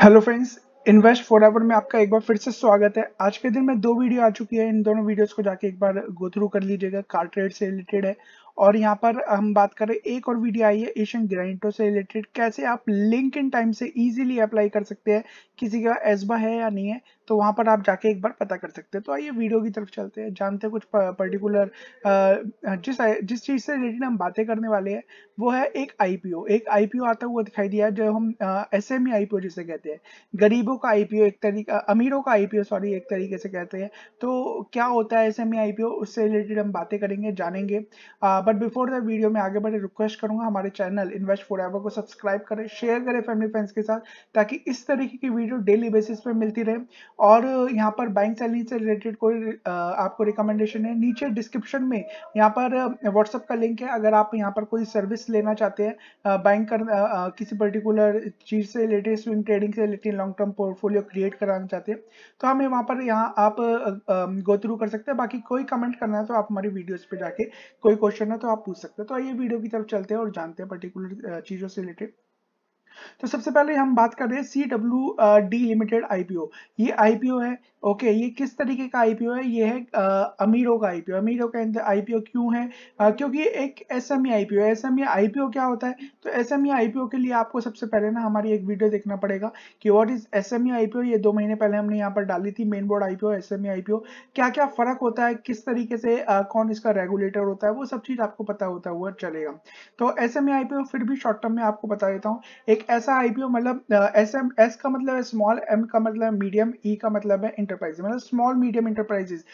Hello friends invest for ever में आपका एक बार फिर से स्वागत है आज के दिन में दो वीडियो आ चुकी है इन दोनों वीडियोस को जाके एक बार गो थ्रू कर लीजिएगा कार ट्रेड से रिलेटेड है और यहाँ पर हम बात करें एक और वीडियो आई है एशियन ग्राइंटो से रिलेटेड कैसे आप लिंक इन टाइम से इजीली अप्लाई कर सकते हैं किसी का एजमा है या नहीं है तो वहाँ पर आप जाके एक बार पता कर सकते हैं तो आइए वीडियो की तरफ चलते हैं जानते हैं कुछ पर्टिकुलर जिस जिस चीज़ से रिलेटेड हम बातें करने वाले हैं वो है एक आईपीओ एक आईपीओ आता हुआ दिखाई दिया जो हम एस एम ई आईपीओ जिसे कहते हैं गरीबों का आईपीओ एक तरीका अमीरों का आईपीओ सॉरी एक तरीके से कहते हैं तो क्या होता है एस एम ई आईपीओ उससे रिलेटेड हम बातें करेंगे जानेंगे बट बिफोर द वीडियो में आगे बढ़े रिक्वेस्ट करूंगा हमारे चैनल इन्वेस्ट फॉर को सब्सक्राइब करें शेयर करें फैमिली फ्रेंड्स के साथ ताकि इस तरीके की वीडियो जो डेली बेसिस पे मिलती रहे और यहाँ पर बैंक सेलिंग से रिलेटेड कोई आपको रिकमेंडेशन है नीचे डिस्क्रिप्शन में यहाँ पर व्हाट्सअप का लिंक है अगर आप यहाँ पर कोई सर्विस लेना चाहते हैं बैंक कर किसी पर्टिकुलर चीज़ से रिलेटेड स्विंग ट्रेडिंग से related long term portfolio create कराना चाहते हैं तो हमें वहाँ पर यहाँ आप गो थ्रू कर सकते हैं बाकी कोई कमेंट करना है तो आप हमारी वीडियोज़ पर जाके कोई क्वेश्चन है तो आप पूछ सकते हैं तो आइए वीडियो की तरफ चलते हैं और जानते हैं पर्टिकुलर चीज़ों से रिलेटेड तो सबसे पहले हम बात कर रहे हैं C W D limited IPO ये आईपीओ है ओके okay, ये किस तरीके का आईपीओ है ये है अमीरों का आईपीओ अमीरों का आईपीओ क्यों है आ, क्योंकि एक एसएमई आईपीओ है एसएमई आईपीओ क्या होता है तो एसएमई आईपीओ के लिए आपको सबसे पहले ना हमारी एक वीडियो देखना पड़ेगा कि व्हाट इज एसएमई आईपीओ ये दो महीने पहले हमने यहाँ पर डाली थी main board IPO SME IPO क्या क्या फर्क होता है किस तरीके से आ, कौन इसका रेगुलेटर होता है वो सब चीज आपको पता होता हुआ चलेगा तो एसएमई आईपीओ फिर भी शॉर्ट टर्म में आपको बता देता हूँ एक ऐसा आईपीओ मतलब एस एम एस का मतलब स्मॉल एम का मतलब मीडियम ई का मतलब है इंटरप्राइजेज मतलब स्मॉल मीडियम इंटरप्राइजेज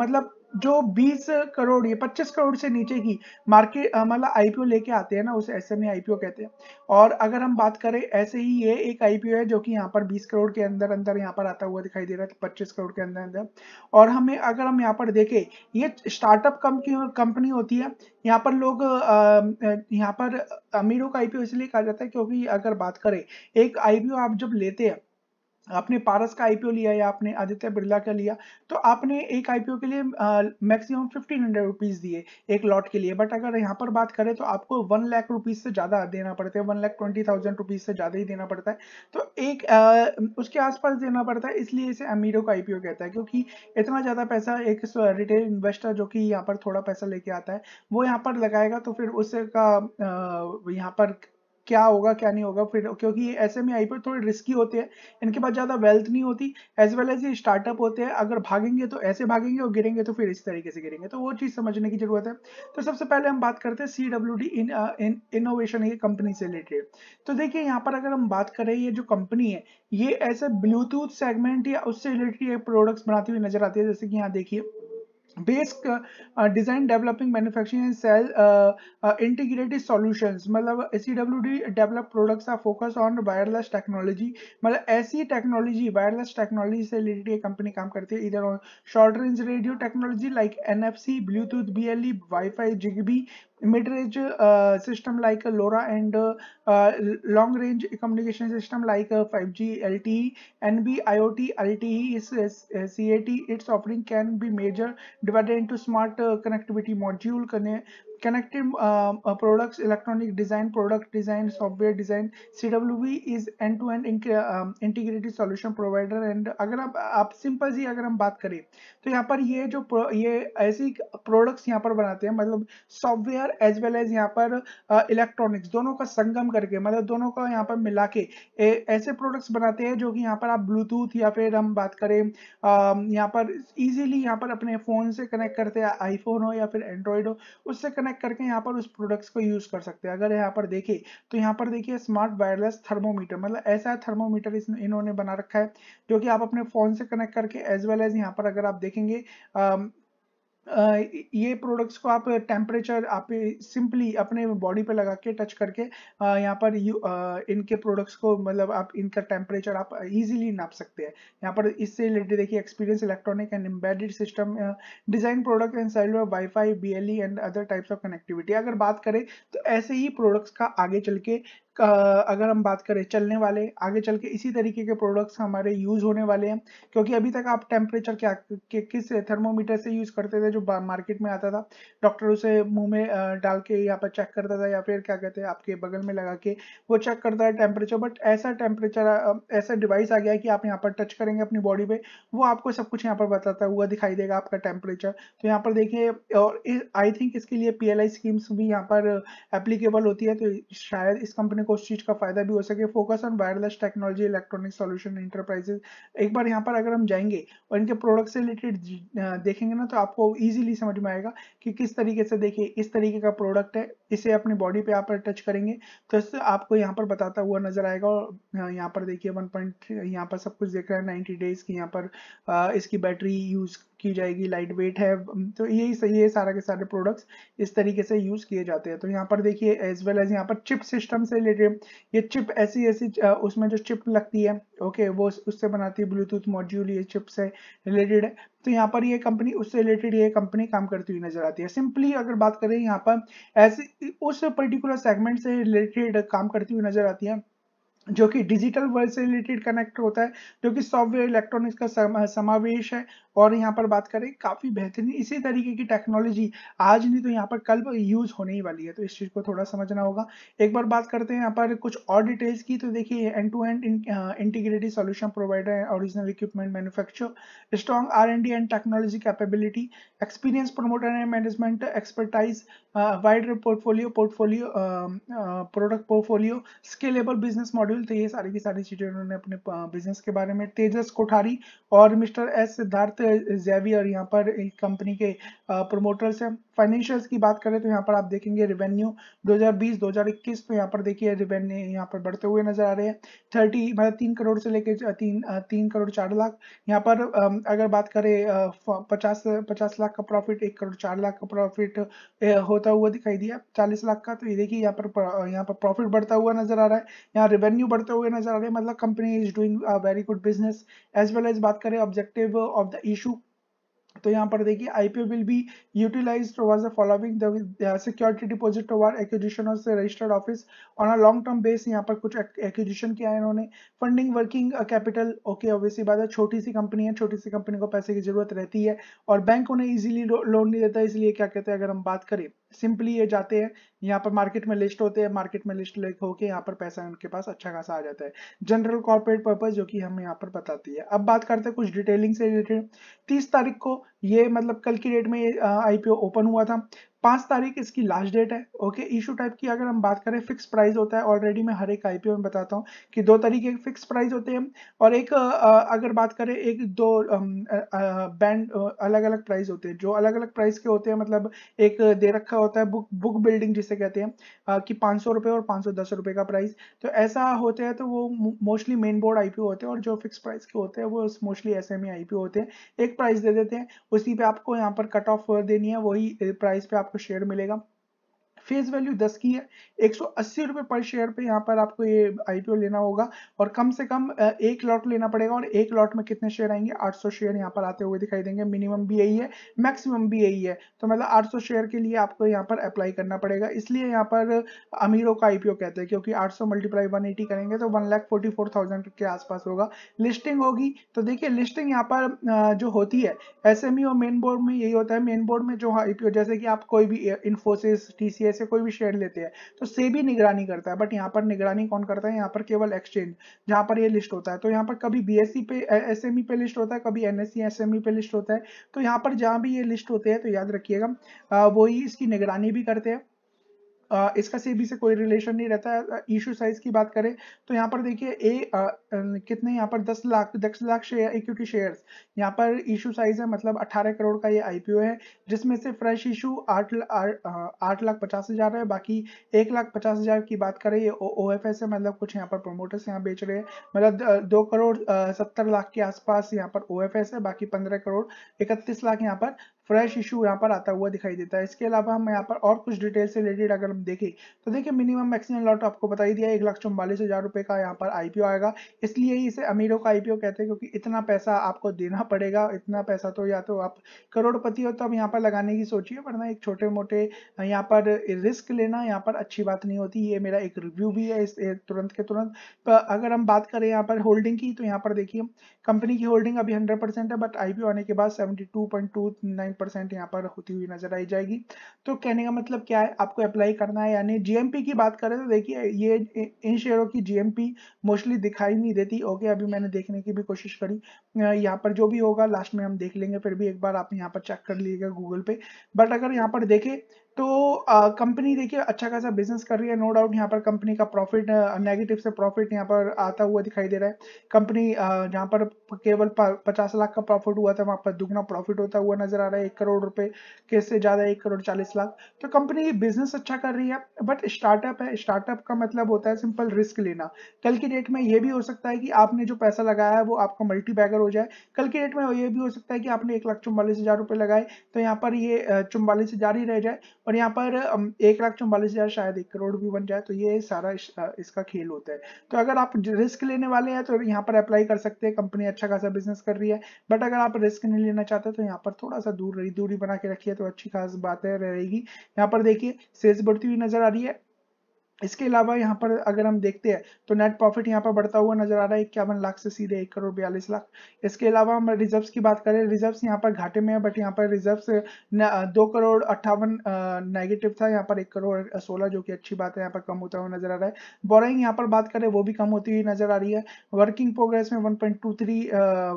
मतलब जो 20 करोड़ या 25 करोड़ से नीचे की मार्केट मतलब आईपीओ लेके आते हैं ना उसे एस एम आईपीओ कहते हैं और अगर हम बात करें ऐसे ही ये एक आईपीओ है जो कि यहाँ पर 20 करोड़ के अंदर अंदर यहाँ पर आता हुआ दिखाई दे रहा है तो पच्चीस करोड़ के अंदर अंदर और हमें अगर हम यहाँ पर देखें ये स्टार्टअप कंपनी होती है यहाँ पर लोग यहाँ पर अमीरों का आईपीओ इसलिए कहा जाता है क्योंकि अगर बात करें एक आईपीओ आप जब लेते हैं आपने पारस का आईपीओ लिया या आपने आदित्य बिरला का लिया तो आपने एक आईपीओ के लिए मैक्सिमम फिफ्टीन हंड्रेड रुपीज दिए एक लॉट के लिए बट अगर यहाँ पर बात करें तो आपको वन लाख रुपीज से ज्यादा देना पड़ता है one lakh twenty thousand rupees से ज्यादा ही देना पड़ता है तो एक आ, उसके आसपास देना पड़ता है इसलिए इसे अमीरो का आईपीओ कहता है क्योंकि इतना ज्यादा पैसा एक रिटेल इन्वेस्टर जो कि यहाँ पर थोड़ा पैसा लेके आता है वो यहाँ पर लगाएगा तो फिर उसका यहाँ पर क्या होगा क्या नहीं होगा फिर क्योंकि ऐसे में आई पर थोड़े रिस्की होते हैं इनके पास ज़्यादा वेल्थ नहीं होती एज वेल एज ये स्टार्टअप होते हैं अगर भागेंगे तो ऐसे भागेंगे और गिरेंगे तो फिर इस तरीके से गिरेंगे तो वो चीज़ समझने की जरूरत है तो सबसे पहले हम बात करते हैं सी डब्ल्यू डी इनोवेशन ये कंपनी से रिलेटेड तो देखिए यहाँ पर अगर हम बात करें ये जो कंपनी है ये ऐसे ब्लूटूथ सेगमेंट या उससे रिलेटेड प्रोडक्ट्स बनाती हुई नजर आती है जैसे कि यहाँ देखिए basic design developing manufacturing and sale integrated solutions मतलब as develop products are focus on wireless technology मतलब ऐसी टेक्नोलॉजी वायरलेस टेक्नोलॉजी से रिलेटेड ये कंपनी काम करती है इधर short range radio technology like N F C Bluetooth B L E wifi Zigbee mid-range uh, system like uh, LoRa and uh, long-range communication system like 5G LTE, NB IoT LTE is, is CAT. Its offering can be major divided into smart connectivity module, conne connected um, uh, products electronic design product design software design cwb is end to end integrated solution provider and अगर आप आप simple सी अगर हम बात करें तो यहाँ पर ये जो ये ऐसी प्रोडक्ट्स यहाँ पर बनाते हैं मतलब सॉफ्टवेयर एज वेल एज यहाँ पर इलेक्ट्रॉनिक्स uh, दोनों का संगम करके मतलब दोनों का यहाँ पर मिला के ए, ऐसे प्रोडक्ट्स बनाते हैं जो कि यहाँ पर आप ब्लूटूथ या फिर हम बात करें um, यहाँ पर इजीली यहाँ पर अपने फ़ोन से कनेक्ट करते हैं आईफोन हो या फिर एंड्रॉयड हो उससे कनेक्ट कनेक्ट करके यहाँ पर उस प्रोडक्ट्स को यूज कर सकते हैं अगर यहाँ पर देखिए तो यहाँ पर देखिए स्मार्ट वायरलेस थर्मोमीटर मतलब ऐसा थर्मोमीटर इन्होंने बना रखा है जो कि आप अपने फोन से कनेक्ट करके एज वेल एज यहाँ पर अगर आप देखेंगे ये प्रोडक्ट्स को आप टेम्परेचर आप सिंपली अपने बॉडी पे लगा के टच करके यहाँ पर यू इनके प्रोडक्ट्स को मतलब आप इनका टेम्परेचर आप इजीली नाप सकते हैं यहाँ पर इससे रिलेटेड देखिए experience electronic and embedded system design product and cellular wifi B and other types of connectivity अगर बात करें तो ऐसे ही प्रोडक्ट्स का आगे चल के अगर हम बात करें चलने वाले आगे चल के इसी तरीके के प्रोडक्ट्स हमारे यूज होने वाले हैं क्योंकि अभी तक आप टेम्परेचर क्या के किस थर्मोमीटर से यूज करते थे जो मार्केट में आता था डॉक्टर उसे मुंह में डाल के यहाँ पर चेक करता था या फिर क्या कहते हैं आपके बगल में लगा के वो चेक करता है टेम्परेचर बट ऐसा टेम्परेचर ऐसा डिवाइस आ गया कि आप यहाँ पर टच करेंगे अपनी बॉडी पे वो आपको सब कुछ यहाँ पर बताता हुआ दिखाई देगा आपका टेम्परेचर तो यहाँ पर देखिए और आई थिंक इसके लिए पी स्कीम्स भी यहाँ पर एप्लीकेबल होती है तो शायद इस कंपनी को उस चीज का फायदा भी हो सके focus on wireless technology electronic solution enterprises एक बार यहाँ पर अगर हम जाएंगे और इनके प्रोडक्ट से रिलेटेड देखेंगे ना तो आपको ईजिली समझ में आएगा कि किस तरीके से देखिए इस तरीके का प्रोडक्ट है इसे अपनी बॉडी पे आप टच करेंगे तो आपको यहाँ पर बताता हुआ नजर आएगा और यहाँ पर देखिए वन पॉइंट यहाँ पर सब कुछ देख रहे हैं नाइन्टी डेज की यहाँ पर इसकी बैटरी यूज की जाएगी लाइट वेट है तो यही सही है सारा के सारे प्रोडक्ट्स इस तरीके से यूज किए जाते हैं तो यहाँ पर देखिए एज वेल एज यहाँ पर चिप सिस्टम से रिलेटेड ये चिप ऐसी ऐसी उसमें जो चिप लगती है ओके वो उससे बनाती है ब्लूटूथ मॉड्यूल ये चिप से रिलेटेड है तो यहाँ पर ये कंपनी उससे रिलेटेड ये कंपनी काम करती हुई नजर आती है सिंपली अगर बात करें यहाँ पर ऐसे उस पर्टिकुलर सेगमेंट से रिलेटेड काम करती हुई नजर आती है जो कि डिजिटल वर्ल्ड से रिलेटेड कनेक्ट होता है जो कि सॉफ्टवेयर इलेक्ट्रॉनिक्स का समावेश है और यहाँ पर बात करें काफी बेहतरीन इसी तरीके की टेक्नोलॉजी आज नहीं तो यहाँ पर कल यूज होने ही वाली है तो इस चीज को थोड़ा समझना होगा एक बार बात करते हैं यहाँ पर कुछ और डिटेल्स की तो देखिए end to end integrated solution provider and original equipment manufacture strong R and D and technology capability experience promoter and management expertise wide portfolio portfolio product portfolio scalable business module तो ये सारी की सारी चीजें उन्होंने अपने बिजनेस के बारे में तेजस कोठारी और मिस्टर एस सिद्धार्थ जेवियर यहाँ पर एक कंपनी के प्रोमोटर्स uh, हैं फाइनेंशियल्स की बात करें तो यहाँ पर आप देखेंगे रिवेन्यू 2020 2021 तो यहाँ पर देखिए रिवेन्यू यहाँ पर बढ़ते हुए नजर आ रहे हैं थर्टी मतलब तीन करोड़ से लेकर uh, तीन uh, तीन करोड़ चार लाख यहाँ पर um, अगर बात करें पचास पचास लाख का प्रॉफिट एक करोड़ चार लाख का प्रॉफिट होता हुआ दिखाई दिया चालीस लाख का तो ये देखिए यहाँ पर यहाँ पर प्रॉफिट बढ़ता हुआ नजर आ रहा है यहाँ रिवेन्यू बढ़ते हुए नजर आ रहे हैं मतलब company is doing very good business as well as बात करें objective of the E issue तो यहाँ पर देखिए IPO will be utilize towards the following security deposit toward acquisition of registered office on a long term base यहाँ पर कुछ acquisition किया है इन्होंने funding working capital okay obviously बात है छोटी सी कंपनी है छोटी सी कंपनी को पैसे की जरूरत रहती है और बैंक उन्हें इजिली लोन नहीं देता इसलिए क्या कहते हैं अगर हम बात करें सिंपली ये जाते हैं यहाँ पर मार्केट में लिस्ट होते हैं मार्केट में लिस्ट होके यहाँ पर पैसा उनके पास अच्छा खासा आ जाता है जनरल कॉर्पोरेट पर्पज जो कि हम यहाँ पर बताती है अब बात करते हैं कुछ डिटेलिंग से रिलेटेड तीस तारीख को ये मतलब कल की डेट में आईपीओ ओपन हुआ था पांच तारीख इसकी लास्ट डेट है ओके इशू टाइप की अगर हम बात करें फिक्स प्राइस होता है ऑलरेडी मैं हर एक आईपीओ में बताता हूँ कि दो तरीके के फिक्स प्राइस होते हैं और एक अगर बात करें एक दो बैंड अलग अलग प्राइस होते हैं जो अलग अलग प्राइस के होते हैं मतलब एक दे रखा होता है बुक बुक बिल्डिंग जिसे कहते हैं कि पाँच सौ और पाँच सौ दस का प्राइस तो ऐसा होते हैं तो वो मोस्टली मेन बोर्ड आई होते हैं और जो फिक्स प्राइस के होते हैं वो मोस्टली एस एम होते हैं एक प्राइस दे देते हैं उसी पर आपको यहाँ पर कट ऑफ देनी है वही प्राइस पे आप आपको शेयर मिलेगा फेस वैल्यू 10 की है एक सौ पर शेयर पे यहाँ पर आपको ये आईपीओ लेना होगा और कम से कम एक लॉट लेना पड़ेगा और एक लॉट में कितने शेयर आएंगे 800 शेयर यहाँ पर आते हुए दिखाई देंगे मिनिमम भी यही है मैक्सिमम भी यही है तो मतलब 800 शेयर के लिए आपको यहाँ पर अप्लाई करना पड़ेगा इसलिए यहाँ पर अमीरों का आईपीओ कहते हैं क्योंकि आठ सौ मल्टीप्लाई वन करेंगे तो one lakh forty four thousand के आसपास होगा लिस्टिंग होगी तो देखिए लिस्टिंग यहाँ पर जो होती है एस e और मेन बोर्ड में यही होता है मेन बोर्ड में जो आईपीओ जैसे कि आप कोई भी इन्फोसिस टी से कोई भी शेयर लेते हैं तो से भी निगरानी करता है बट यहाँ पर निगरानी कौन करता है यहाँ पर केवल एक्सचेंज जहाँ पर ये लिस्ट होता है तो यहाँ पर कभी बीएससी पे एसएमई e पे लिस्ट होता है कभी एनएससी एसएमई e पे लिस्ट होता है तो यहाँ पर जहाँ भी ये लिस्ट होते हैं तो याद रखिएगा वही इसकी निगरानी भी करते हैं इसका सी बी से कोई रिलेशन नहीं रहता है इशू साइज की बात करें तो यहाँ पर देखिए ए कितने यहाँ पर 10 लाख दस लाख शेयर इक्विटी शेयर्स यहाँ पर इशू साइज है मतलब 18 करोड़ का ये आईपीओ है जिसमें से फ्रेश इशू आठ आठ लाख पचास हजार है बाकी एक लाख पचास हजार की बात करें ये ओ एफ एस है मतलब कुछ यहाँ पर प्रोमोटर्स यहाँ बेच रहे हैं मतलब दो करोड़ सत्तर लाख के आसपास यहाँ पर ओ एफ एस है बाकी पंद्रह करोड़ इकतीस लाख यहाँ पर फ्रेश इशू यहाँ पर आता हुआ दिखाई देता है इसके अलावा हम यहाँ पर और कुछ डिटेल से रिलेटेड अगर हम देखें तो देखिए मिनिमम मैक्सिमम लॉट आपको बताई दिया एक लाख चौवालीस हज़ार रुपये का यहाँ पर आईपीओ आएगा इसलिए ही इसे अमीरों का आईपीओ कहते हैं क्योंकि इतना पैसा आपको देना पड़ेगा इतना पैसा तो या तो आप करोड़पति हो तो अब यहाँ पर लगाने की सोचिए वरना एक छोटे मोटे यहाँ पर रिस्क लेना यहाँ पर अच्छी बात नहीं होती ये मेरा एक रिव्यू भी है इस तुरंत के तुरंत अगर हम बात करें यहाँ पर होल्डिंग की तो यहाँ पर देखिए कंपनी की होल्डिंग अभी हंड्रेड परसेंट है बट आई आने के बाद seventy two point two nine percent यहाँ पर होती हुई नजर आई जाएगी तो कहने का मतलब क्या है आपको अप्लाई करना है यानी जीएमपी की बात करें तो देखिए ये इन शेयरों की जीएमपी मोस्टली दिखाई नहीं देती ओके अभी मैंने देखने की भी कोशिश करी यहाँ पर जो भी होगा लास्ट में हम देख लेंगे फिर भी एक बार आप यहाँ पर चेक कर लीजिएगा गूगल पे बट अगर यहाँ पर देखें तो कंपनी देखिए अच्छा खासा बिजनेस कर रही है नो डाउट यहाँ पर कंपनी का प्रॉफिट नेगेटिव से प्रॉफिट यहाँ पर आता हुआ दिखाई दे रहा है कंपनी जहाँ पर केवल पचास लाख का प्रॉफिट हुआ था वहाँ पर दुगना प्रॉफिट होता हुआ नजर आ रहा है एक करोड़ रुपए के से ज़्यादा एक करोड़ चालीस लाख तो कंपनी बिजनेस अच्छा कर रही है बट स्टार्टअप है स्टार्टअप का मतलब होता है सिंपल रिस्क लेना कल की डेट में ये भी हो सकता है कि आपने जो पैसा लगाया है वो आपका मल्टी बैगर हो जाए कल की डेट में ये भी हो सकता है कि आपने एक लाख चुम्बालीस हज़ार रुपये लगाए तो यहाँ पर ये चुम्बालीस हज़ार ही रह जाए और यहाँ पर एक लाख चौवालीस हजार शायद एक करोड़ भी बन जाए तो ये सारा इस, इसका खेल होता है तो अगर आप रिस्क लेने वाले हैं तो यहाँ पर अप्लाई कर सकते हैं कंपनी अच्छा खासा बिजनेस कर रही है बट अगर आप रिस्क नहीं लेना चाहते तो यहाँ पर थोड़ा सा दूर रही दूरी बना के रखिए तो अच्छी खास बातें रहेगी यहाँ पर देखिए सेल्स बढ़ती हुई नजर आ रही है इसके अलावा यहाँ पर अगर हम देखते हैं तो नेट प्रॉफिट यहाँ पर बढ़ता हुआ नजर आ रहा है इक्यावन लाख से सीधे एक करोड़ बयालीस लाख इसके अलावा हम रिजर्व्स की बात करें रिजर्व्स यहाँ पर घाटे में है बट यहाँ पर रिजर्व्स दो करोड़ अट्ठावन नेगेटिव था यहाँ पर एक करोड़ सोलह जो कि अच्छी बात है यहाँ पर कम होता हुआ नजर आ रहा है बोरिंग यहाँ पर बात करें वो भी कम होती हुई नजर आ रही है वर्किंग प्रोग्रेस में one point two three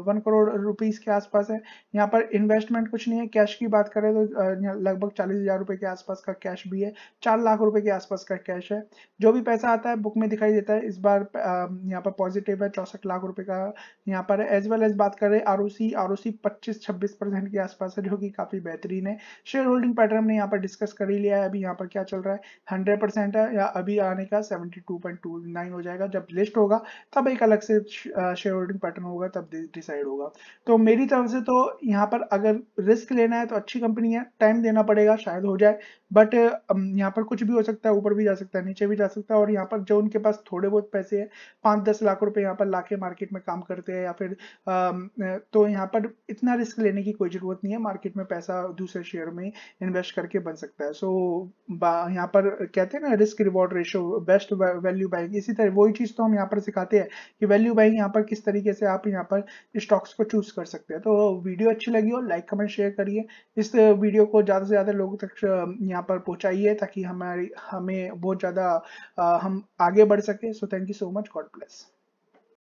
one crore rupees के आसपास है यहाँ पर इन्वेस्टमेंट कुछ नहीं है कैश की बात करें तो लगभग चालीस हजार के आसपास का कैश भी है चार लाख रुपए के आसपास का कैश है जो भी पैसा आता है बुक में दिखाई देता है इस बार यहाँ पर पॉजिटिव है चौसठ लाख रुपए का यहाँ पर एज वेल एज बात करें R O C R O सी पच्चीस छब्बीस परसेंट के आसपास है जो कि काफी बेहतरीन है शेयर होल्डिंग पैटर्न ने यहाँ पर डिस्कस कर ही लिया है अभी यहाँ पर क्या चल रहा है हंड्रेड परसेंट है या अभी आने का seventy two point two nine हो जाएगा जब लिस्ट होगा तब एक अलग से शेयर होल्डिंग पैटर्न होगा तब डिसाइड होगा तो मेरी तरफ से तो यहाँ पर अगर रिस्क लेना है तो अच्छी कंपनी है टाइम देना पड़ेगा शायद हो जाए बट uh, um, यहाँ पर कुछ भी हो सकता है ऊपर भी जा सकता है नीचे भी जा सकता है और यहाँ पर जो उनके पास थोड़े बहुत पैसे हैं पाँच दस लाख रुपए यहाँ पर लाके मार्केट में काम करते हैं या फिर तो यहाँ पर इतना रिस्क लेने की कोई ज़रूरत नहीं है मार्केट में पैसा दूसरे शेयर में इन्वेस्ट करके बन सकता है सो यहाँ पर कहते हैं ना risk reward ratio best value buying इसी तरह वही चीज़ तो हम यहाँ पर सिखाते हैं कि वैल्यू बाइंग यहाँ पर किस तरीके से आप यहाँ पर स्टॉक्स को चूज कर सकते हैं तो वीडियो अच्छी लगी हो लाइक कमेंट शेयर करिए इस वीडियो को ज़्यादा से ज़्यादा लोगों तक यहाँ यहाँ पर पहुँचाइए ताकि हमारी हमें बहुत ज़्यादा हम आगे बढ़ सके so thank you so much God bless